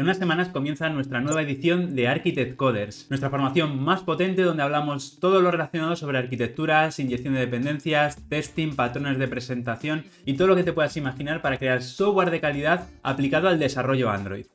En unas semanas comienza nuestra nueva edición de Architect Coders, nuestra formación más potente donde hablamos todo lo relacionado sobre arquitecturas, inyección de dependencias, testing, patrones de presentación y todo lo que te puedas imaginar para crear software de calidad aplicado al desarrollo Android.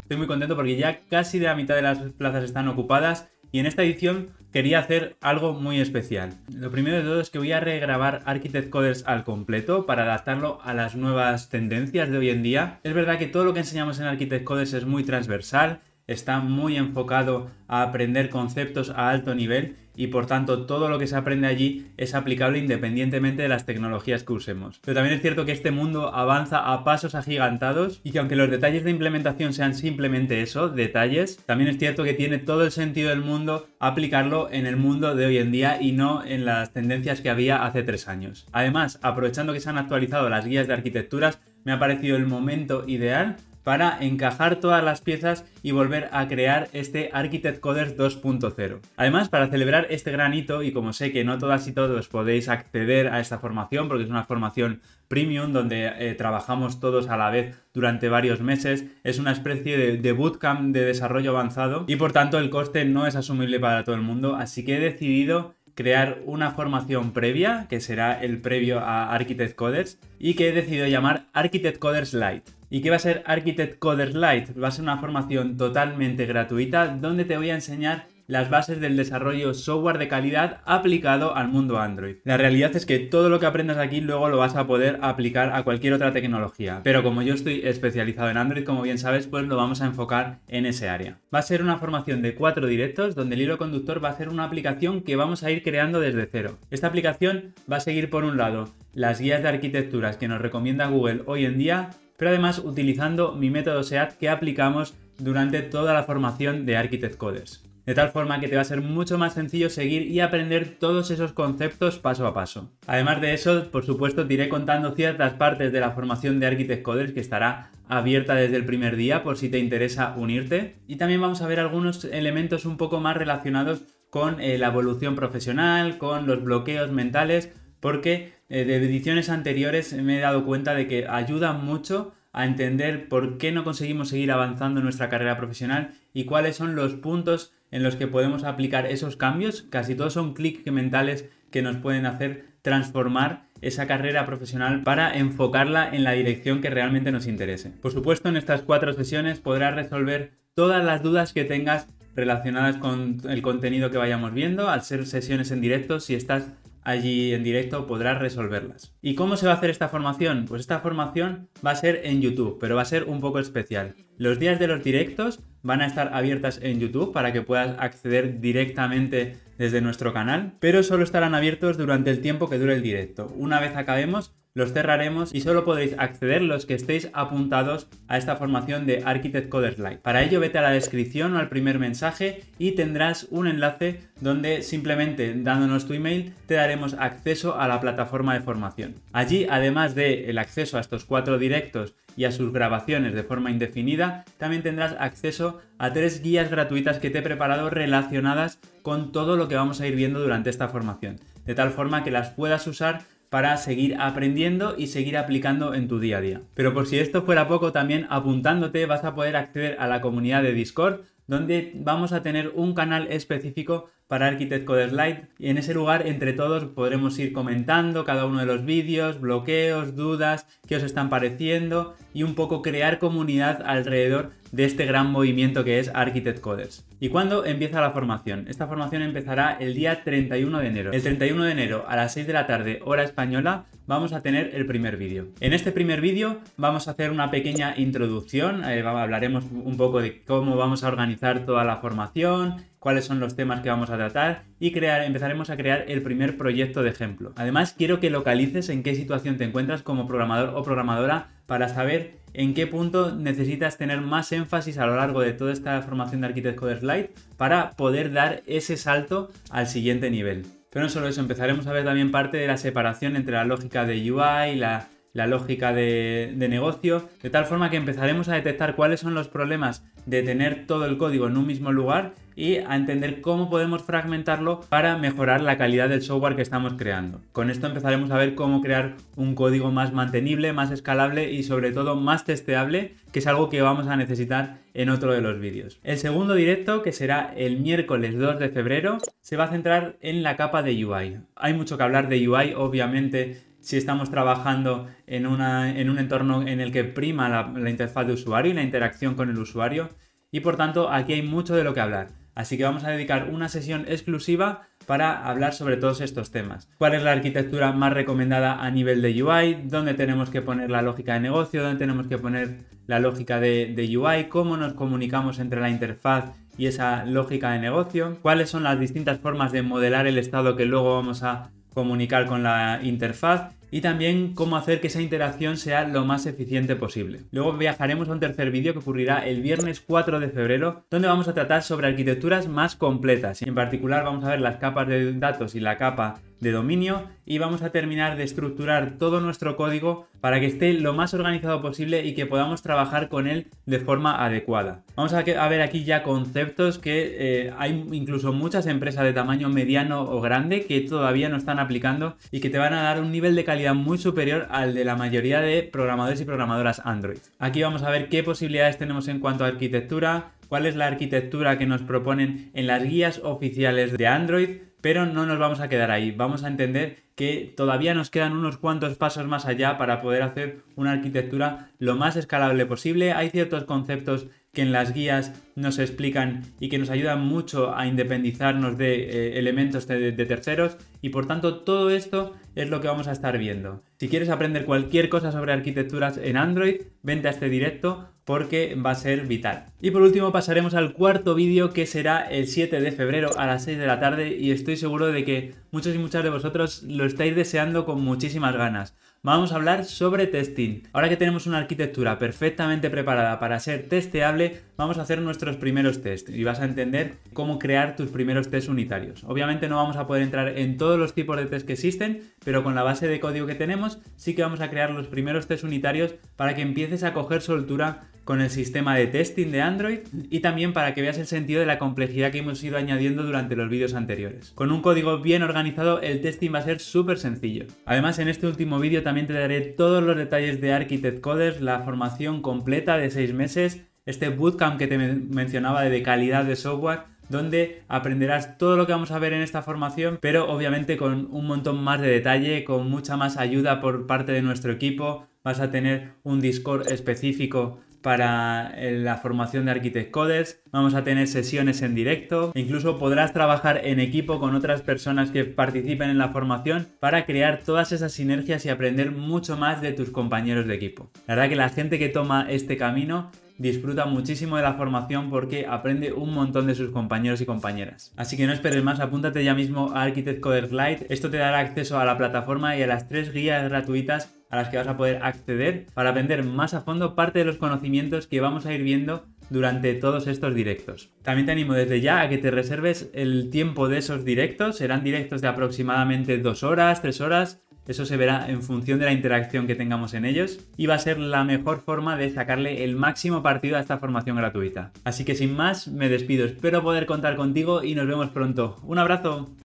Estoy muy contento porque ya casi de la mitad de las plazas están ocupadas y en esta edición quería hacer algo muy especial. Lo primero de todo es que voy a regrabar Architect Coders al completo para adaptarlo a las nuevas tendencias de hoy en día. Es verdad que todo lo que enseñamos en Architect Coders es muy transversal, está muy enfocado a aprender conceptos a alto nivel y por tanto todo lo que se aprende allí es aplicable independientemente de las tecnologías que usemos. Pero también es cierto que este mundo avanza a pasos agigantados y que aunque los detalles de implementación sean simplemente eso, detalles, también es cierto que tiene todo el sentido del mundo aplicarlo en el mundo de hoy en día y no en las tendencias que había hace tres años. Además, aprovechando que se han actualizado las guías de arquitecturas, me ha parecido el momento ideal para encajar todas las piezas y volver a crear este Architect Coders 2.0. Además, para celebrar este gran hito, y como sé que no todas y todos podéis acceder a esta formación, porque es una formación premium donde eh, trabajamos todos a la vez durante varios meses, es una especie de, de bootcamp de desarrollo avanzado y por tanto el coste no es asumible para todo el mundo, así que he decidido crear una formación previa, que será el previo a Architect Coders, y que he decidido llamar Architect Coders Lite y que va a ser Architect Coder Lite. Va a ser una formación totalmente gratuita donde te voy a enseñar las bases del desarrollo software de calidad aplicado al mundo Android. La realidad es que todo lo que aprendas aquí luego lo vas a poder aplicar a cualquier otra tecnología, pero como yo estoy especializado en Android, como bien sabes, pues lo vamos a enfocar en ese área. Va a ser una formación de cuatro directos donde el hilo conductor va a ser una aplicación que vamos a ir creando desde cero. Esta aplicación va a seguir por un lado las guías de arquitecturas que nos recomienda Google hoy en día pero además utilizando mi método SEAT que aplicamos durante toda la formación de Architect Coders. De tal forma que te va a ser mucho más sencillo seguir y aprender todos esos conceptos paso a paso. Además de eso, por supuesto, te iré contando ciertas partes de la formación de Architect Coders que estará abierta desde el primer día por si te interesa unirte. Y también vamos a ver algunos elementos un poco más relacionados con eh, la evolución profesional, con los bloqueos mentales, porque eh, de ediciones anteriores me he dado cuenta de que ayudan mucho a entender por qué no conseguimos seguir avanzando en nuestra carrera profesional y cuáles son los puntos en los que podemos aplicar esos cambios. Casi todos son clics mentales que nos pueden hacer transformar esa carrera profesional para enfocarla en la dirección que realmente nos interese. Por supuesto, en estas cuatro sesiones podrás resolver todas las dudas que tengas relacionadas con el contenido que vayamos viendo. Al ser sesiones en directo, si estás allí en directo podrás resolverlas. ¿Y cómo se va a hacer esta formación? Pues esta formación va a ser en YouTube, pero va a ser un poco especial. Los días de los directos van a estar abiertas en YouTube para que puedas acceder directamente desde nuestro canal, pero solo estarán abiertos durante el tiempo que dure el directo. Una vez acabemos, los cerraremos y solo podréis acceder los que estéis apuntados a esta formación de Architect Coders Live. Para ello vete a la descripción o al primer mensaje y tendrás un enlace donde simplemente dándonos tu email te daremos acceso a la plataforma de formación. Allí, además de el acceso a estos cuatro directos y a sus grabaciones de forma indefinida, también tendrás acceso a tres guías gratuitas que te he preparado relacionadas con todo lo que vamos a ir viendo durante esta formación, de tal forma que las puedas usar para seguir aprendiendo y seguir aplicando en tu día a día. Pero por si esto fuera poco, también apuntándote vas a poder acceder a la comunidad de Discord, donde vamos a tener un canal específico para Architect Coders Lite. Y en ese lugar, entre todos, podremos ir comentando cada uno de los vídeos, bloqueos, dudas, qué os están pareciendo y un poco crear comunidad alrededor de este gran movimiento que es Architect Coders. ¿Y cuándo empieza la formación? Esta formación empezará el día 31 de enero. El 31 de enero a las 6 de la tarde, hora española, vamos a tener el primer vídeo. En este primer vídeo vamos a hacer una pequeña introducción, eh, hablaremos un poco de cómo vamos a organizar toda la formación, cuáles son los temas que vamos a tratar y crear, empezaremos a crear el primer proyecto de ejemplo. Además, quiero que localices en qué situación te encuentras como programador o programadora para saber en qué punto necesitas tener más énfasis a lo largo de toda esta formación de arquitecto de Slide para poder dar ese salto al siguiente nivel. Pero no solo eso, empezaremos a ver también parte de la separación entre la lógica de UI, y la lógica de negocio, de tal forma que empezaremos a detectar cuáles son los problemas de tener todo el código en un mismo lugar y a entender cómo podemos fragmentarlo para mejorar la calidad del software que estamos creando. Con esto empezaremos a ver cómo crear un código más mantenible, más escalable y sobre todo más testeable, que es algo que vamos a necesitar en otro de los vídeos. El segundo directo, que será el miércoles 2 de febrero, se va a centrar en la capa de UI. Hay mucho que hablar de UI, obviamente si estamos trabajando en, una, en un entorno en el que prima la, interfaz de usuario y la interacción con el usuario. Y por tanto, aquí hay mucho de lo que hablar. Así que vamos a dedicar una sesión exclusiva para hablar sobre todos estos temas. ¿Cuál es la arquitectura más recomendada a nivel de UI? ¿Dónde tenemos que poner la lógica de negocio? ¿Dónde tenemos que poner la lógica de, de, UI? ¿Cómo nos comunicamos entre la interfaz y esa lógica de negocio? ¿Cuáles son las distintas formas de modelar el estado que luego vamos a comunicar con la interfaz y también cómo hacer que esa interacción sea lo más eficiente posible. Luego viajaremos a un tercer vídeo que ocurrirá el viernes 4 de febrero, donde vamos a tratar sobre arquitecturas más completas. En particular vamos a ver las capas de datos y la capa de dominio y vamos a terminar de estructurar todo nuestro código para que esté lo más organizado posible y que podamos trabajar con él de forma adecuada. Vamos a, ver aquí ya conceptos que eh, hay incluso muchas empresas de tamaño mediano o grande que todavía no están aplicando y que te van a dar un nivel de calidad muy superior al de la mayoría de programadores y programadoras Android. Aquí vamos a ver qué posibilidades tenemos en cuanto a arquitectura, cuál es la arquitectura que nos proponen en las guías oficiales de Android, pero no nos vamos a quedar ahí, vamos a entender que todavía nos quedan unos cuantos pasos más allá para poder hacer una arquitectura lo más escalable posible. Hay ciertos conceptos que en las guías nos explican y que nos ayudan mucho a independizarnos de eh, elementos de, de, terceros y por tanto todo esto es lo que vamos a estar viendo. Si quieres aprender cualquier cosa sobre arquitecturas en Android, vente a este directo porque va a ser vital. Y por último pasaremos al cuarto vídeo que será el 7 de febrero a las 6 de la tarde y estoy seguro de que muchos y muchas de vosotros lo estáis deseando con muchísimas ganas. Vamos a hablar sobre testing. Ahora que tenemos una arquitectura perfectamente preparada para ser testeable, vamos a hacer nuestros primeros tests y vas a entender cómo crear tus primeros test unitarios. Obviamente no vamos a poder entrar en todos los tipos de test que existen, pero con la base de código que tenemos sí que vamos a crear los primeros test unitarios para que empieces a coger soltura con el sistema de testing de Android y también para que veas el sentido de la complejidad que hemos ido añadiendo durante los vídeos anteriores. Con un código bien organizado el testing va a ser súper sencillo. Además en este último vídeo también te daré todos los detalles de Architect Coders, la formación completa de 6 meses, este bootcamp que te mencionaba de calidad de software, donde aprenderás todo lo que vamos a ver en esta formación, pero obviamente con un montón más de detalle, con mucha más ayuda por parte de nuestro equipo. Vas a tener un Discord específico para eh, la formación de Architect Coders. vamos a tener sesiones en directo, incluso podrás trabajar en equipo con otras personas que participen en la formación para crear todas esas sinergias y aprender mucho más de tus compañeros de equipo. La verdad que la gente que toma este camino disfruta muchísimo de la formación porque aprende un montón de sus compañeros y compañeras. Así que no esperes más, apúntate ya mismo a Architect Coders Lite. Esto te dará acceso a la plataforma y a las tres guías gratuitas a las que vas a poder acceder para aprender más a fondo parte de los conocimientos que vamos a ir viendo durante todos estos directos. También te animo desde ya a que te reserves el tiempo de esos directos. Serán directos de aproximadamente dos horas, tres horas. Eso se verá en función de la interacción que tengamos en ellos y va a ser la mejor forma de sacarle el máximo partido a esta formación gratuita. Así que sin más, me despido. Espero poder contar contigo y nos vemos pronto. Un abrazo.